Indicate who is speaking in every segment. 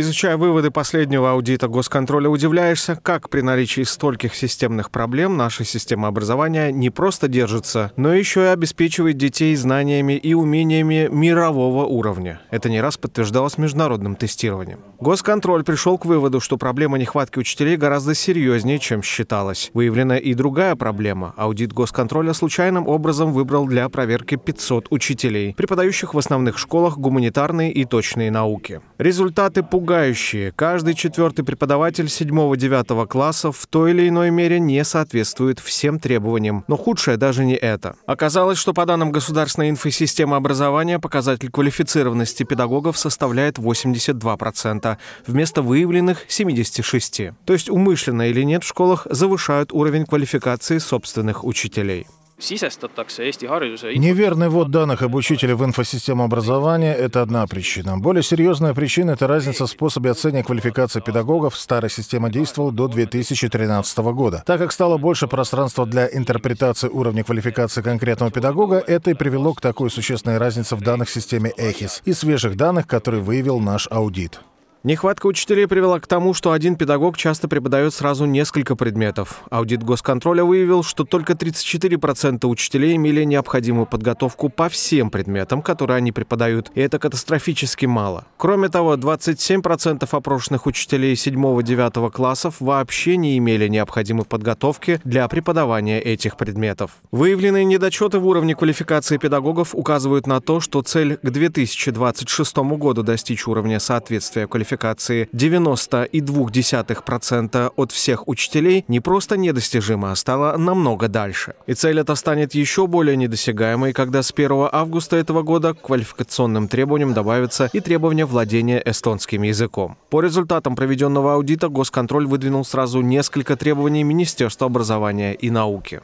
Speaker 1: Изучая выводы последнего аудита госконтроля, удивляешься, как при наличии стольких системных проблем наша система образования не просто держится, но еще и обеспечивает детей знаниями и умениями мирового уровня. Это не раз подтверждалось международным тестированием. Госконтроль пришел к выводу, что проблема нехватки учителей гораздо серьезнее, чем считалось. Выявлена и другая проблема. Аудит госконтроля случайным образом выбрал для проверки 500 учителей, преподающих в основных школах гуманитарные и точные науки. Результаты пугают пугающие. Каждый четвертый преподаватель 7-9 классов в той или иной мере не соответствует всем требованиям. Но худшее даже не это. Оказалось, что по данным государственной инфосистемы образования показатель квалифицированности педагогов составляет 82% вместо выявленных 76%. То есть умышленно или нет в школах
Speaker 2: завышают уровень квалификации собственных учителей.
Speaker 1: Неверный
Speaker 2: ввод данных об учителе в инфосистему образования – это одна причина. Более серьезная причина – это разница в способе оценки квалификации педагогов. Старая система действовала до 2013 года. Так как стало больше пространства для интерпретации уровня квалификации конкретного педагога, это и привело к такой существенной разнице в данных системе ЭХИС и свежих данных, которые выявил наш аудит.
Speaker 1: Нехватка учителей привела к тому, что один педагог часто преподает сразу несколько предметов. Аудит госконтроля выявил, что только 34% учителей имели необходимую подготовку по всем предметам, которые они преподают, и это катастрофически мало. Кроме того, 27% опрошенных учителей 7-9 классов вообще не имели необходимой подготовки для преподавания этих предметов. Выявленные недочеты в уровне квалификации педагогов указывают на то, что цель к 2026 году достичь уровня соответствия квалификации квалификации 92% от всех учителей не просто недостижимо а стала намного дальше. И цель эта станет еще более недосягаемой, когда с 1 августа этого года к квалификационным требованиям добавятся и требования владения эстонским языком. По результатам проведенного аудита госконтроль выдвинул сразу несколько требований Министерства образования и науки.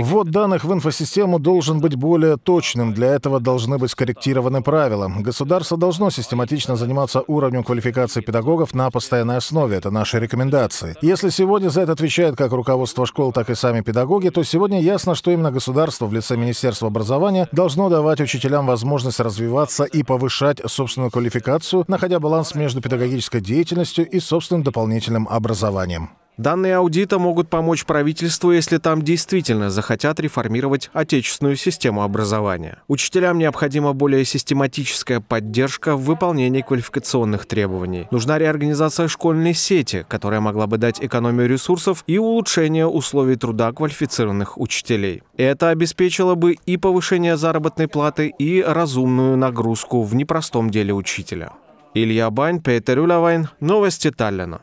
Speaker 2: Ввод данных в инфосистему должен быть более точным. Для этого должны быть скорректированы правила. Государство должно систематично заниматься уровнем квалификации педагогов на постоянной основе. Это наши рекомендации. Если сегодня за это отвечает как руководство школ, так и сами педагоги, то сегодня ясно, что именно государство в лице Министерства образования должно давать учителям возможность развиваться и повышать собственную квалификацию, находя баланс между педагогической деятельностью и собственным дополнительным образованием.
Speaker 1: Данные аудита могут помочь правительству, если там действительно захотят реформировать отечественную систему образования. Учителям необходима более систематическая поддержка в выполнении квалификационных требований. Нужна реорганизация школьной сети, которая могла бы дать экономию ресурсов и улучшение условий труда квалифицированных учителей. Это обеспечило бы и повышение заработной платы, и разумную нагрузку в непростом деле учителя. Илья Бань, Петер Улявайн, Новости Таллина.